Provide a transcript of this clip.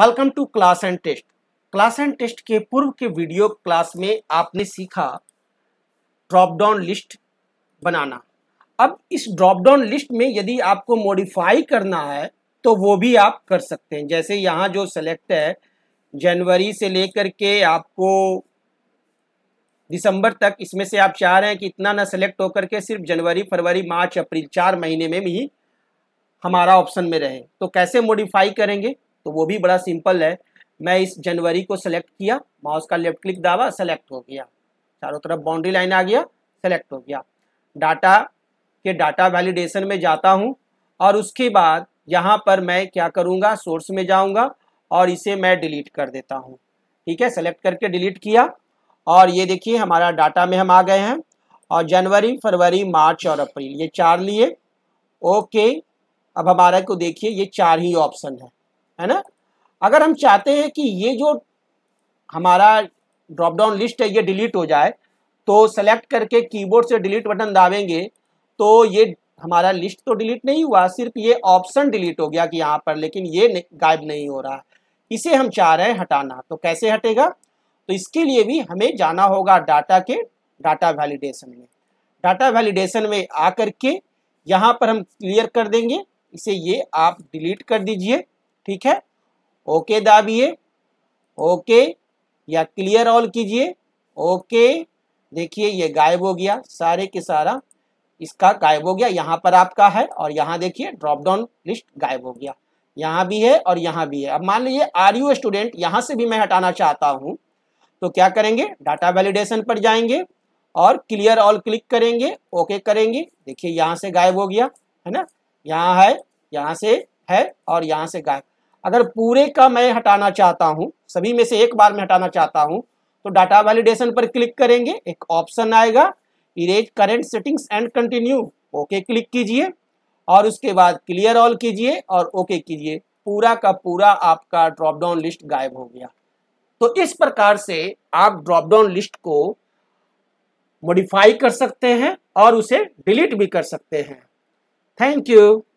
welcome to class and test class and test के पूर्व के वीडियो क्लास में आपने सीखा ड्रॉप डाउन लिस्ट बनाना अब इस ड्रॉप डाउन लिस्ट में यदि आपको मॉडिफाई करना है तो वो भी आप कर सकते हैं जैसे यहाँ जो सेलेक्ट है जनवरी से लेकर के आपको दिसंबर तक इसमें से आप चाह रहे हैं कि इतना ना सेलेक्ट होकर के सिर्फ जनवरी फरवरी मार्च अप्रैल चार महीने में भी हमारा ऑप्शन में रहे तो कैसे मॉडिफाई करेंगे तो वो भी बड़ा सिंपल है मैं इस जनवरी को सेलेक्ट किया माउस का लेफ्ट क्लिक दावा सेलेक्ट हो गया चारों तरफ बाउंड्री लाइन आ गया सेलेक्ट हो गया डाटा के डाटा वैलिडेशन में जाता हूँ और उसके बाद यहाँ पर मैं क्या करूँगा सोर्स में जाऊँगा और इसे मैं डिलीट कर देता हूँ ठीक है सेलेक्ट करके डिलीट किया और ये देखिए हमारा डाटा में हम आ गए हैं और जनवरी फरवरी मार्च और अप्रैल ये चार लिए ओके अब हमारा को देखिए ये चार ही ऑप्शन है है ना अगर हम चाहते हैं कि ये जो हमारा ड्रॉप डाउन लिस्ट है ये डिलीट हो जाए तो सेलेक्ट करके कीबोर्ड से डिलीट बटन दाबेंगे तो ये हमारा लिस्ट तो डिलीट नहीं हुआ सिर्फ ये ऑप्शन डिलीट हो गया कि यहाँ पर लेकिन ये गायब नहीं हो रहा इसे हम चाह रहे हैं हटाना तो कैसे हटेगा तो इसके लिए भी हमें जाना होगा डाटा के डाटा वैलिडेशन में डाटा वैलिडेशन में आकर के यहाँ पर हम क्लियर कर देंगे इसे ये आप डिलीट कर दीजिए ठीक है ओके दाबिए ओके या क्लियर ऑल कीजिए ओके देखिए ये गायब हो गया सारे के सारा इसका गायब हो गया यहाँ पर आपका है और यहाँ देखिए ड्रॉप डाउन लिस्ट गायब हो गया यहाँ भी है और यहाँ भी है अब मान लीजिए आर यू स्टूडेंट यहाँ से भी मैं हटाना चाहता हूँ तो क्या करेंगे डाटा वैलिडेशन पर जाएंगे और क्लियर ऑल क्लिक करेंगे ओके करेंगे देखिए यहाँ से गायब हो गया है ना यहाँ है यहाँ से है और यहाँ से गायब अगर पूरे का मैं हटाना चाहता हूँ सभी में से एक बार में हटाना चाहता हूँ तो डाटा वैलिडेशन पर क्लिक करेंगे एक ऑप्शन आएगा erase current settings and continue okay click कीजिए और उसके बाद क्लियर ऑल कीजिए और ओके कीजिए पूरा का पूरा आपका ड्रॉपडाउन लिस्ट गायब हो गया तो इस प्रकार से आप ड्रॉपडाउन लिस्ट को मॉडिफाई कर सकते हैं और उसे डिलीट भी कर सकते हैं थैंक यू